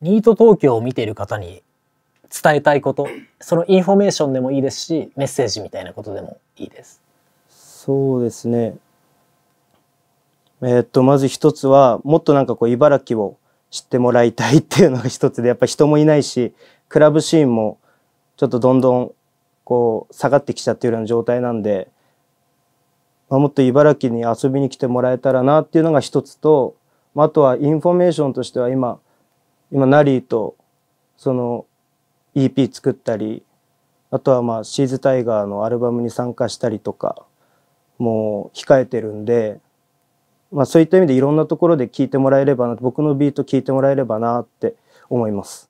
ニート東京を見ている方に伝えたいこと、そのインフォメーションでもいいですし、メッセージみたいなことでもいいです。そうですね。えー、っと、まず一つは、もっとなんかこう、茨城を知ってもらいたいっていうのが一つで、やっぱ人もいないし、クラブシーンもちょっとどんどんこう、下がってきちゃってるような状態なんで、まあ、もっと茨城に遊びに来てもらえたらなっていうのが一つと、まあ、あとはインフォメーションとしては今、今ナリーとその EP 作ったりあとはまあシーズタイガーのアルバムに参加したりとかもう控えてるんで、まあ、そういった意味でいろんなところで聴いてもらえればな僕のビート聴いてもらえればなって思います。